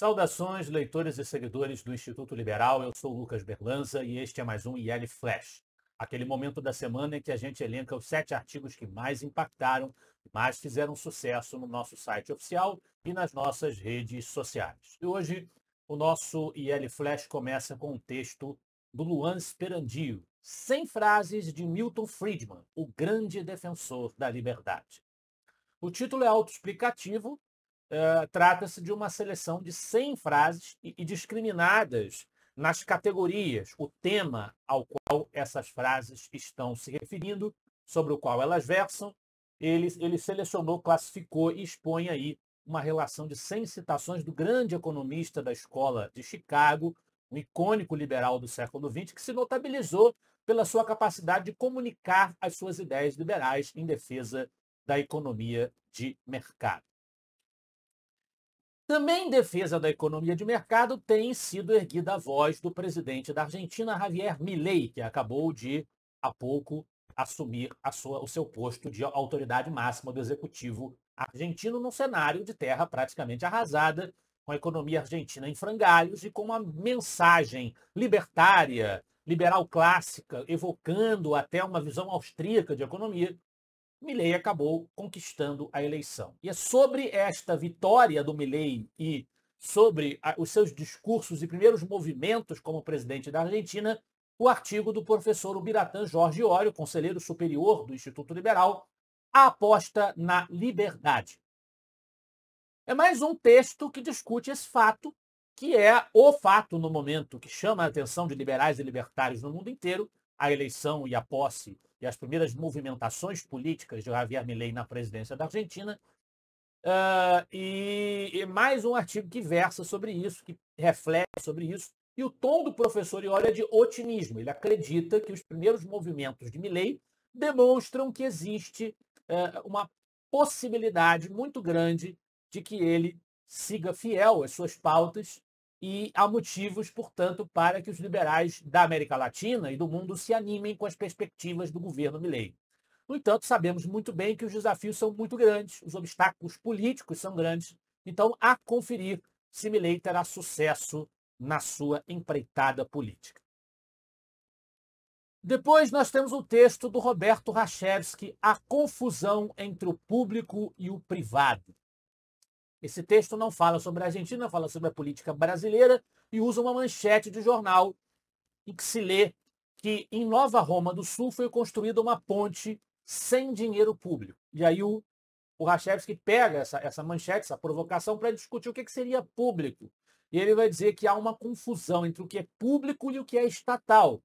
Saudações, leitores e seguidores do Instituto Liberal. Eu sou Lucas Berlanza e este é mais um IL Flash. Aquele momento da semana em que a gente elenca os sete artigos que mais impactaram, mais fizeram sucesso no nosso site oficial e nas nossas redes sociais. E hoje o nosso IL Flash começa com um texto do Luan Sperandio, 100 frases de Milton Friedman, o grande defensor da liberdade. O título é autoexplicativo, uh, trata-se de uma seleção de 100 frases e, e discriminadas nas categorias, o tema ao qual essas frases estão se referindo, sobre o qual elas versam. Ele, ele selecionou, classificou e expõe aí uma relação de 100 citações do grande economista da escola de Chicago, um icônico liberal do século XX, que se notabilizou pela sua capacidade de comunicar as suas ideias liberais em defesa da economia de mercado. Também em defesa da economia de mercado, tem sido erguida a voz do presidente da Argentina, Javier Milei, que acabou de, há pouco, assumir sua, o seu posto de autoridade máxima do executivo argentino, num cenário de terra praticamente arrasada, com a economia argentina em frangalhos e com uma mensagem libertária, liberal clássica, evocando até uma visão austríaca de economia, Milley acabou conquistando a eleição. E é sobre esta vitória do Milley e sobre os seus discursos e primeiros movimentos como presidente da Argentina, o artigo do professor Ubiratã Jorge Orio, conselheiro superior do Instituto Liberal, A Aposta na Liberdade. É mais um texto que discute esse fato, que é o fato no momento que chama a atenção de liberais e libertários no mundo inteiro, a eleição e a posse e as primeiras movimentações políticas de Javier Milei na presidência da Argentina. Uh, e, e, mais um artigo que versa sobre isso, que reflete sobre isso. E o tom do professor Iorio é de otimismo. Ele acredita que os primeiros movimentos de Milley demonstram que existe uh, uma possibilidade muito grande de que ele siga fiel às suas pautas e há motivos, portanto, para que os liberais da América Latina e do mundo se animem com as perspectivas do governo Milei. No entanto, sabemos muito bem que os desafios são muito grandes, os obstáculos políticos são grandes, então a conferir se Milei terá sucesso na sua empreitada política. Depois nós temos o texto do Roberto Rachevski, A Confusão entre o Público e o Privado. Esse texto não fala sobre a Argentina, fala sobre a política brasileira e usa uma manchete de jornal em que se lê que em Nova Roma do Sul foi construída uma ponte sem dinheiro público. E aí o, o Rachevski pega essa, essa manchete, essa provocação, para discutir o que, que seria público. E ele vai dizer que há uma confusão entre o que é público e o que é estatal.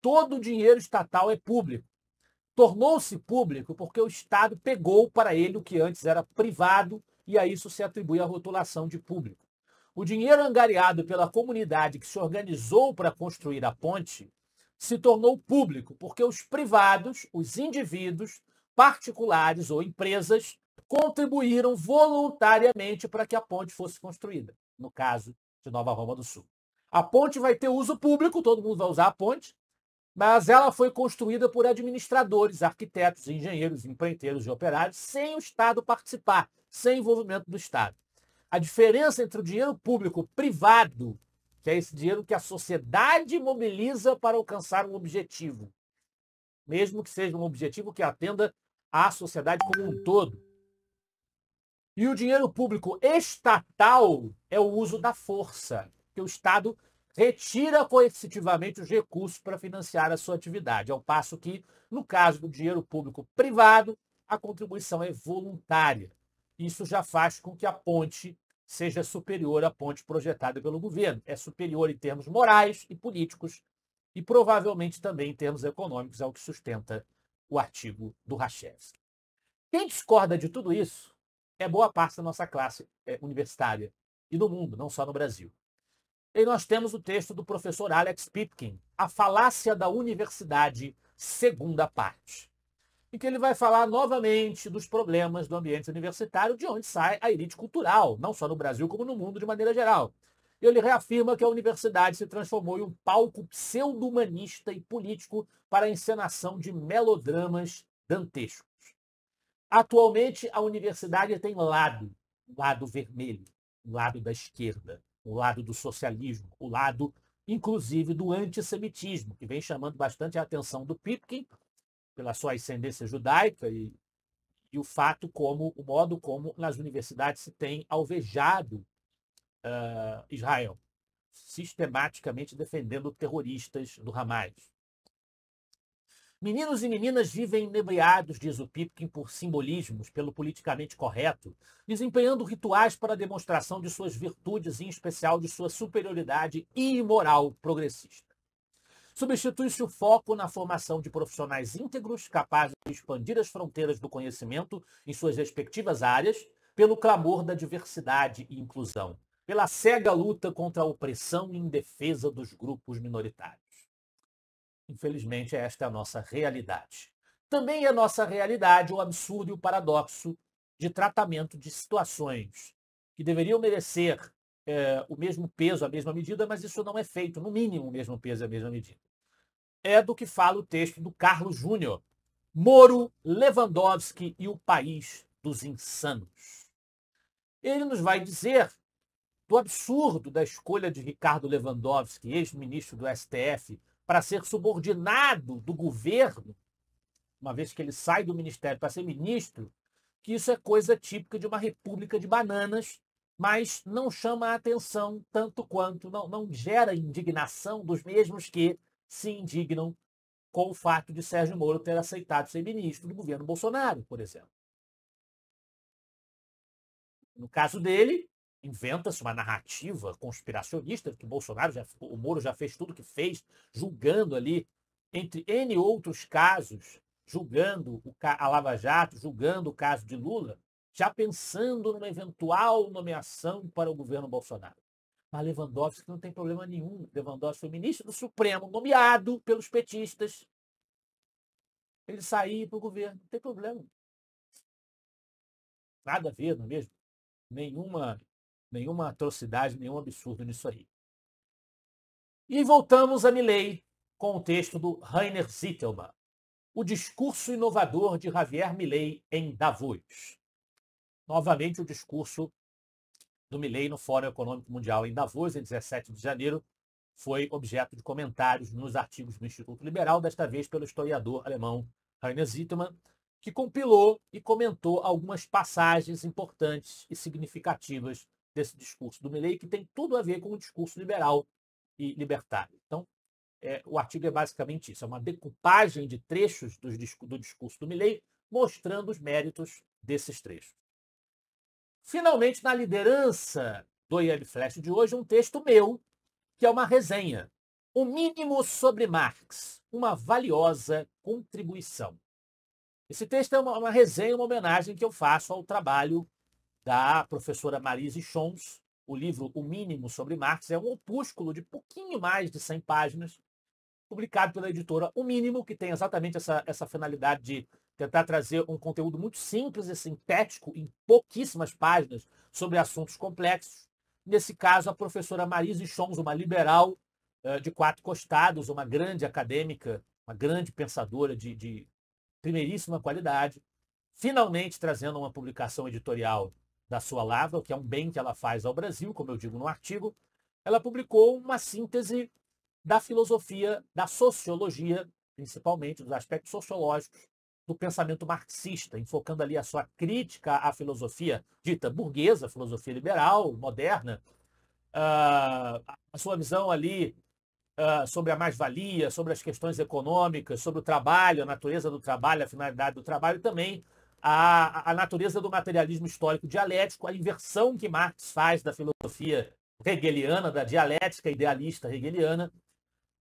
Todo o dinheiro estatal é público. Tornou-se público porque o Estado pegou para ele o que antes era privado e a isso se atribui a rotulação de público. O dinheiro angariado pela comunidade que se organizou para construir a ponte se tornou público, porque os privados, os indivíduos, particulares ou empresas contribuíram voluntariamente para que a ponte fosse construída, no caso de Nova Roma do Sul. A ponte vai ter uso público, todo mundo vai usar a ponte, mas ela foi construída por administradores, arquitetos, engenheiros, empreiteiros e operários, sem o Estado participar, sem envolvimento do Estado. A diferença entre o dinheiro público privado, que é esse dinheiro que a sociedade mobiliza para alcançar um objetivo, mesmo que seja um objetivo que atenda à sociedade como um todo. E o dinheiro público estatal é o uso da força, que o Estado retira coercitivamente os recursos para financiar a sua atividade, ao passo que, no caso do dinheiro público privado, a contribuição é voluntária. Isso já faz com que a ponte seja superior à ponte projetada pelo governo. É superior em termos morais e políticos e provavelmente também em termos econômicos, é o que sustenta o artigo do Rachevski. Quem discorda de tudo isso é boa parte da nossa classe é, universitária e do mundo, não só no Brasil. E nós temos o texto do professor Alex Pipkin, A Falácia da Universidade, segunda parte, em que ele vai falar novamente dos problemas do ambiente universitário, de onde sai a elite cultural, não só no Brasil, como no mundo de maneira geral. Ele reafirma que a universidade se transformou em um palco pseudo-humanista e político para a encenação de melodramas dantescos. Atualmente, a universidade tem lado, lado vermelho, lado da esquerda o lado do socialismo, o lado, inclusive, do antissemitismo, que vem chamando bastante a atenção do Pipkin pela sua ascendência judaica e, e o fato como, o modo como nas universidades se tem alvejado uh, Israel, sistematicamente defendendo terroristas do Hamas. Meninos e meninas vivem inebriados, diz o Pipkin, por simbolismos, pelo politicamente correto, desempenhando rituais para demonstração de suas virtudes e, em especial, de sua superioridade e moral progressista. Substitui-se o foco na formação de profissionais íntegros, capazes de expandir as fronteiras do conhecimento em suas respectivas áreas, pelo clamor da diversidade e inclusão, pela cega luta contra a opressão em defesa dos grupos minoritários. Infelizmente, esta é a nossa realidade. Também é nossa realidade o absurdo e o paradoxo de tratamento de situações que deveriam merecer é, o mesmo peso, a mesma medida, mas isso não é feito, no mínimo, o mesmo peso e a mesma medida. É do que fala o texto do Carlos Júnior. Moro, Lewandowski e o país dos insanos. Ele nos vai dizer do absurdo da escolha de Ricardo Lewandowski, ex-ministro do STF, para ser subordinado do governo, uma vez que ele sai do ministério para ser ministro, que isso é coisa típica de uma república de bananas, mas não chama a atenção tanto quanto, não, não gera indignação dos mesmos que se indignam com o fato de Sérgio Moro ter aceitado ser ministro do governo Bolsonaro, por exemplo. No caso dele, inventa-se uma narrativa conspiracionista que Bolsonaro já, o Moro já fez tudo o que fez, julgando ali entre n outros casos, julgando o, a Lava Jato, julgando o caso de Lula, já pensando numa eventual nomeação para o governo Bolsonaro. Mas Lewandowski não tem problema nenhum. Lewandowski foi ministro do Supremo, nomeado pelos petistas. Ele sair para o governo, não tem problema. Nada a ver, não é mesmo? Nenhuma nenhuma atrocidade, nenhum absurdo nisso aí. E voltamos a Milley com o texto do Rainer Zittelmann, o discurso inovador de Javier Milley em Davos. Novamente o discurso do Milley no Fórum Econômico Mundial em Davos, em 17 de janeiro, foi objeto de comentários nos artigos do Instituto Liberal, desta vez pelo historiador alemão Rainer Zittelmann, que compilou e comentou algumas passagens importantes e significativas desse discurso do Milley, que tem tudo a ver com o discurso liberal e libertário. Então, é, o artigo é basicamente isso, é uma decupagem de trechos do, do discurso do Milley, mostrando os méritos desses trechos. Finalmente, na liderança do IL Flash de hoje, um texto meu, que é uma resenha. O mínimo sobre Marx, uma valiosa contribuição. Esse texto é uma, uma resenha, uma homenagem que eu faço ao trabalho da professora Marise Chons. O livro O Mínimo sobre Marx é um opúsculo de pouquinho mais de 100 páginas, publicado pela editora O Mínimo, que tem exatamente essa, essa finalidade de tentar trazer um conteúdo muito simples e sintético em pouquíssimas páginas sobre assuntos complexos. Nesse caso, a professora Marise Chons, uma liberal eh, de quatro costados, uma grande acadêmica, uma grande pensadora de, de primeiríssima qualidade, finalmente trazendo uma publicação editorial da sua Lava, que é um bem que ela faz ao Brasil, como eu digo no artigo, ela publicou uma síntese da filosofia, da sociologia, principalmente dos aspectos sociológicos do pensamento marxista, enfocando ali a sua crítica à filosofia dita burguesa, filosofia liberal, moderna, uh, a sua visão ali uh, sobre a mais-valia, sobre as questões econômicas, sobre o trabalho, a natureza do trabalho, a finalidade do trabalho, também a, a natureza do materialismo histórico dialético, a inversão que Marx faz da filosofia hegeliana, da dialética idealista hegeliana,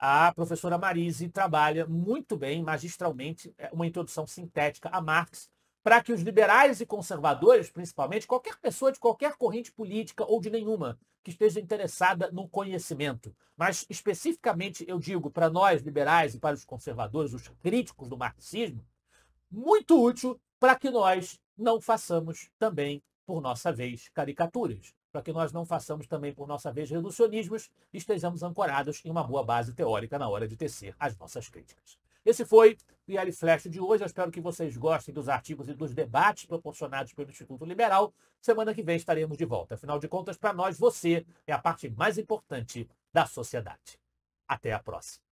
a professora Marise trabalha muito bem, magistralmente, é uma introdução sintética a Marx, para que os liberais e conservadores, principalmente, qualquer pessoa de qualquer corrente política ou de nenhuma, que esteja interessada no conhecimento. Mas, especificamente, eu digo para nós liberais e para os conservadores, os críticos do marxismo, muito útil para que nós não façamos também, por nossa vez, caricaturas, para que nós não façamos também, por nossa vez, reducionismos e estejamos ancorados em uma boa base teórica na hora de tecer as nossas críticas. Esse foi o Yale Flash de hoje. Eu espero que vocês gostem dos artigos e dos debates proporcionados pelo Instituto Liberal. Semana que vem estaremos de volta. Afinal de contas, para nós, você é a parte mais importante da sociedade. Até a próxima.